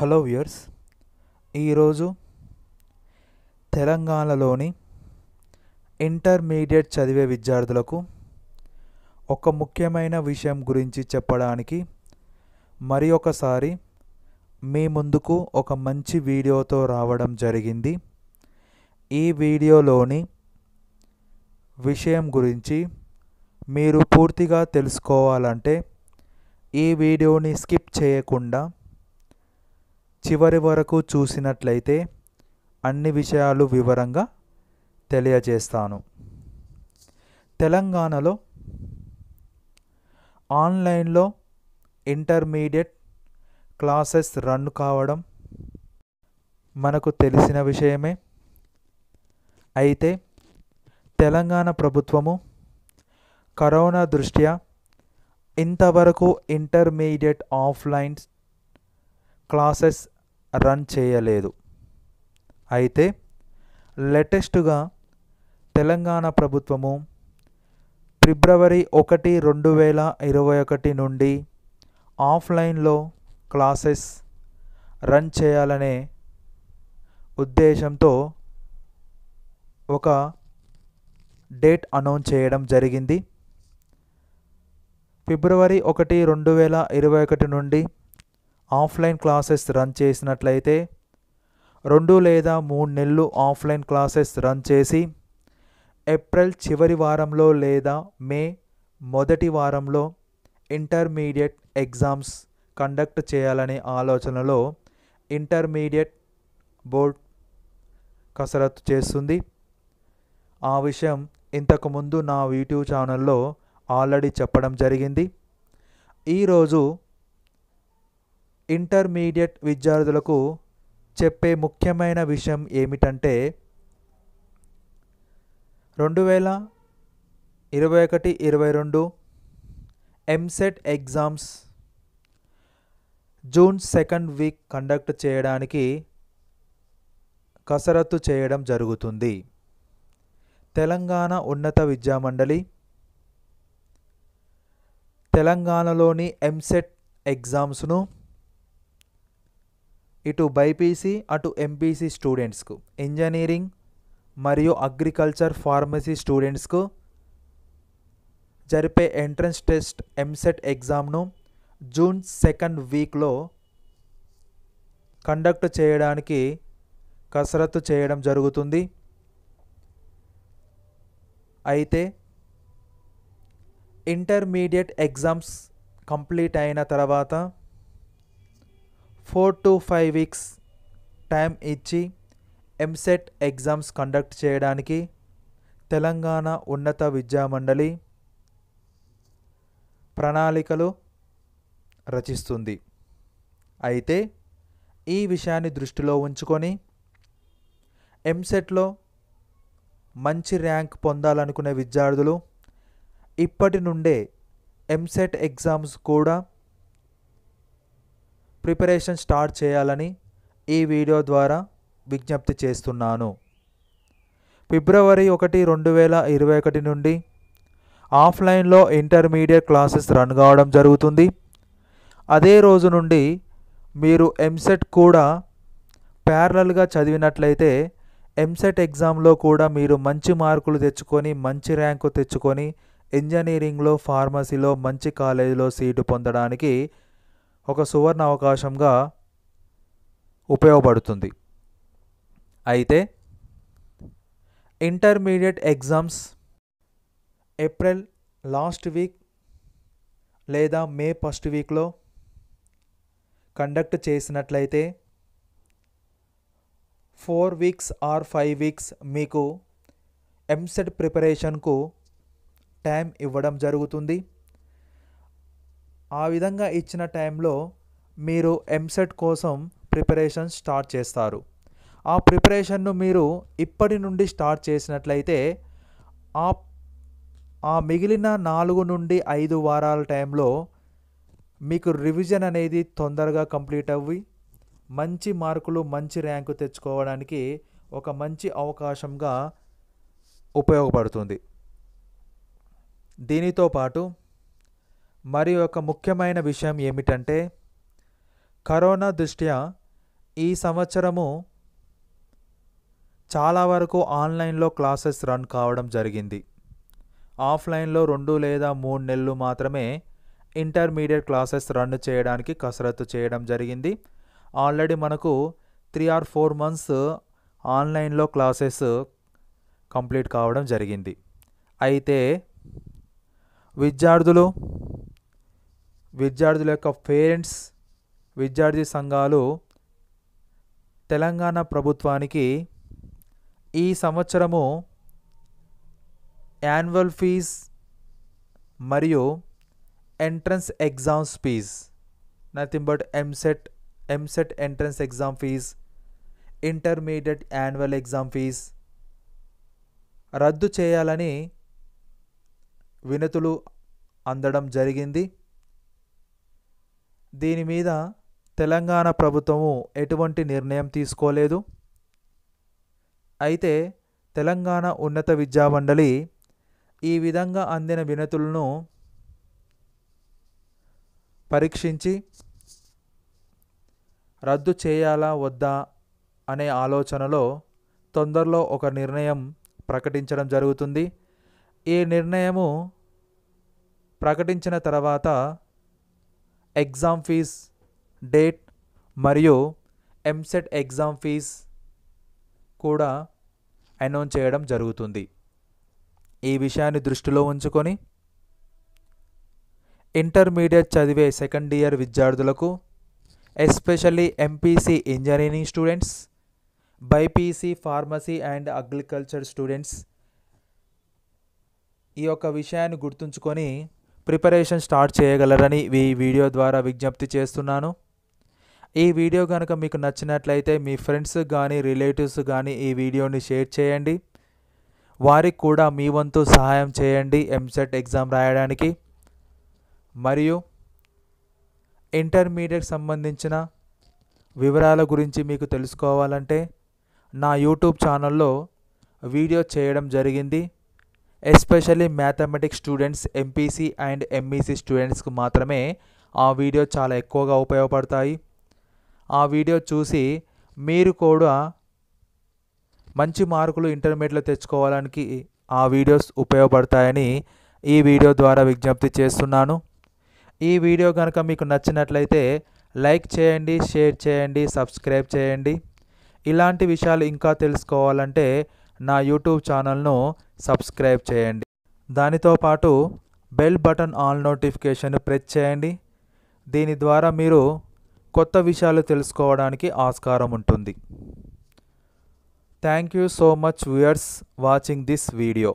hello viewers ఈరోజు తెలంగాణలోని intermediate చదివే విద్యార్థులకు ఒక ముఖ్యమైన విషయం గురించి చెప్పడానికి మరి ఒకసారి మీ ముందుకు ఒక మంచి వీడియోతో రావడం జరిగింది ఈ వీడియోలోని విషయం గురించి మీరు పూర్తిగా తెలుసుకోవాలంటే ఈ వీడియోని స్కిప్ చేయకుండా చివరి వరకు చూసినట్లయితే అన్ని విషయాలు వివరంగా తెలియజేస్తాను తెలంగాణలో ఆన్లైన్లో ఇంటర్మీడియట్ క్లాసెస్ రన్ కావడం మనకు తెలిసిన విషయమే అయితే తెలంగాణ ప్రభుత్వము కరోనా దృష్ట్యా ఇంతవరకు ఇంటర్మీడియట్ ఆఫ్లైన్ క్లాసెస్ రన్ చేయలేదు అయితే లేటెస్ట్గా తెలంగాణ ప్రభుత్వము ఫిబ్రవరి ఒకటి రెండు వేల ఇరవై ఒకటి నుండి ఆఫ్లైన్లో క్లాసెస్ రన్ చేయాలనే ఉద్దేశంతో ఒక డేట్ అనౌన్స్ చేయడం జరిగింది ఫిబ్రవరి ఒకటి రెండు వేల ఇరవై ఒకటి నుండి ఆఫ్లైన్ క్లాసెస్ రన్ చేసినట్లయితే రెండు లేదా మూడు నెలలు ఆఫ్లైన్ క్లాసెస్ రన్ చేసి ఏప్రిల్ చివరి వారంలో లేదా మే మొదటి వారంలో ఇంటర్మీడియట్ ఎగ్జామ్స్ కండక్ట్ చేయాలనే ఆలోచనలో ఇంటర్మీడియట్ బోర్డ్ కసరత్తు చేస్తుంది ఆ విషయం ఇంతకుముందు నా యూట్యూబ్ ఛానల్లో ఆల్రెడీ చెప్పడం జరిగింది ఈరోజు ఇంటర్మీడియట్ విద్యార్థులకు చెప్పే ముఖ్యమైన విషయం ఏమిటంటే రెండు వేల ఇరవై ఒకటి ఇరవై రెండు EAMCET exams June second week conduct చేయడానికి కసరత్తు చేయడం జరుగుతుంది తెలంగాణ ఉన్నత విద్యామండలి తెలంగాణలోని ఎంసెట్ ఎగ్జామ్స్ను ఇటు బైపీసీ అటు ఎంపీసీ స్టూడెంట్స్కు ఇంజనీరింగ్ మరియు అగ్రికల్చర్ ఫార్మసీ స్టూడెంట్స్కు జరిపే ఎంట్రన్స్ టెస్ట్ ఎంసెట్ ఎగ్జామ్ను జూన్ సెకండ్ వీక్లో కండక్ట్ చేయడానికి కసరత్తు చేయడం జరుగుతుంది అయితే ఇంటర్మీడియట్ ఎగ్జామ్స్ కంప్లీట్ అయిన తర్వాత four to five weeks time ఇచ్చి ఎంసెట్ ఎగ్జామ్స్ కండక్ట్ చేయడానికి తెలంగాణ ఉన్నత విద్యామండలి ప్రణాళికలు రచిస్తుంది అయితే ఈ విషయాన్ని దృష్టిలో ఉంచుకొని ఎంసెట్లో మంచి ర్యాంక్ పొందాలనుకునే విద్యార్థులు ఇప్పటి నుండే ఎంసెట్ ఎగ్జామ్స్ కూడా ప్రిపరేషన్ స్టార్ట్ చేయాలని ఈ వీడియో ద్వారా విజ్ఞప్తి చేస్తున్నాను ఫిబ్రవరి ఒకటి రెండు వేల ఇరవై ఒకటి నుండి ఆఫ్లైన్లో ఇంటర్మీడియట్ క్లాసెస్ రన్ కావడం జరుగుతుంది అదే రోజు నుండి మీరు ఎంసెట్ కూడా ప్యారలల్గా చదివినట్లయితే ఎంసెట్ ఎగ్జామ్లో కూడా మీరు మంచి మార్కులు తెచ్చుకొని మంచి ర్యాంకు తెచ్చుకొని ఇంజనీరింగ్లో ఫార్మసీలో మంచి కాలేజీలో సీటు పొందడానికి ఒక సువర్ణ అవకాశంగా ఉపయోగపడుతుంది అయితే intermediate exams April last week లేదా మే ఫస్ట్ వీక్లో కండక్ట్ చేసినట్లయితే four weeks or five weeks మీకు ఎంసెట్ ప్రిపరేషన్కు టైం ఇవ్వడం జరుగుతుంది ఆ విధంగా ఇచ్చిన టైంలో మీరు ఎంసెట్ కోసం ప్రిపరేషన్ స్టార్ట్ చేస్తారు ఆ ప్రిపరేషన్ను మీరు ఇప్పటి నుండి స్టార్ట్ చేసినట్లయితే ఆ ఆ మిగిలిన నాలుగు నుండి ఐదు వారాల టైంలో మీకు రివిజన్ అనేది తొందరగా కంప్లీట్ అవ్వి మంచి మార్కులు మంచి ర్యాంకు తెచ్చుకోవడానికి ఒక మంచి అవకాశంగా ఉపయోగపడుతుంది దీనితో పాటు మరి ఒక ముఖ్యమైన విషయం ఏమిటంటే కరోనా దృష్ట్యా ఈ సంవత్సరము చాలా వరకు ఆన్లైన్లో క్లాసెస్ రన్ కావడం జరిగింది ఆఫ్లైన్లో రెండు లేదా మూడు నెలలు మాత్రమే ఇంటర్మీడియట్ క్లాసెస్ రన్ చేయడానికి కసరత్తు చేయడం జరిగింది ఆల్రెడీ మనకు త్రీ ఆర్ ఫోర్ మంత్స్ ఆన్లైన్లో క్లాసెస్ కంప్లీట్ కావడం జరిగింది అయితే విద్యార్థులు విద్యార్థుల యొక్క పేరెంట్స్ విద్యార్థి సంఘాలు తెలంగాణ ప్రభుత్వానికి ఈ సంవత్సరము యాన్యువల్ ఫీజ్ మరియు entrance exams fees nothing but EAMCET EAMCET entrance exam fees intermediate annual exam fees రద్దు చేయాలని వినతులు అందడం జరిగింది దీని మీద తెలంగాణ ప్రభుత్వము ఎటువంటి నిర్ణయం తీసుకోలేదు అయితే తెలంగాణ ఉన్నత విద్యా మండలి ఈ విధంగా అందిన వినతులను పరీక్షించి రద్దు చేయాలా వద్దా అనే ఆలోచనలో తొందరలో ఒక నిర్ణయం ప్రకటించడం జరుగుతుంది ఈ నిర్ణయము ప్రకటించిన తర్వాత ఎగ్జామ్ ఫీజ్ డేట్ మరియు ఎంసెట్ ఎగ్జామ్ ఫీజ్ కూడా అనౌన్స్ చేయడం జరుగుతుంది ఈ విషయాన్ని దృష్టిలో ఉంచుకొని ఇంటర్మీడియట్ చదివే సెకండ్ ఇయర్ విద్యార్థులకు especially MPC engineering students BiPC pharmacy and agriculture students ఈ యొక్క విషయాన్ని గుర్తుంచుకొని ప్రిపరేషన్ స్టార్ట్ చేయగలరని ఈ వీడియో ద్వారా విజ్ఞప్తి చేస్తున్నాను ఈ వీడియో కనుక మీకు నచ్చినట్లయితే మీ ఫ్రెండ్స్ కానీ రిలేటివ్స్ కానీ ఈ వీడియోని షేర్ చేయండి వారికి కూడా మీ వంతు సహాయం చేయండి ఎంసెట్ ఎగ్జామ్ రాయడానికి మరియు ఇంటర్మీడియట్ సంబంధించిన వివరాల గురించి మీకు తెలుసుకోవాలంటే నా యూట్యూబ్ ఛానల్లో వీడియో చేయడం జరిగింది especially mathematics students MPC and MEC స్టూడెంట్స్కు మాత్రమే ఆ వీడియో చాలా ఎక్కువగా ఉపయోగపడతాయి ఆ వీడియో చూసి మీరు కూడా మంచి మార్కులు ఇంటర్మీడియట్లో తెచ్చుకోవడానికి ఆ వీడియోస్ ఉపయోగపడతాయని ఈ వీడియో ద్వారా విజ్ఞప్తి చేస్తున్నాను ఈ వీడియో కనుక మీకు నచ్చినట్లయితే లైక్ చేయండి షేర్ చేయండి సబ్స్క్రైబ్ చేయండి ఇలాంటి విషయాలు ఇంకా తెలుసుకోవాలంటే నా యూట్యూబ్ ఛానల్ను సబ్స్క్రైబ్ చేయండి దానితో పాటు bell button all notification press చేయండి దీని ద్వారా మీరు కొత్త విషయాలు తెలుసుకోవడానికి ఆస్కారం ఉంటుంది thank you so much viewers watching this video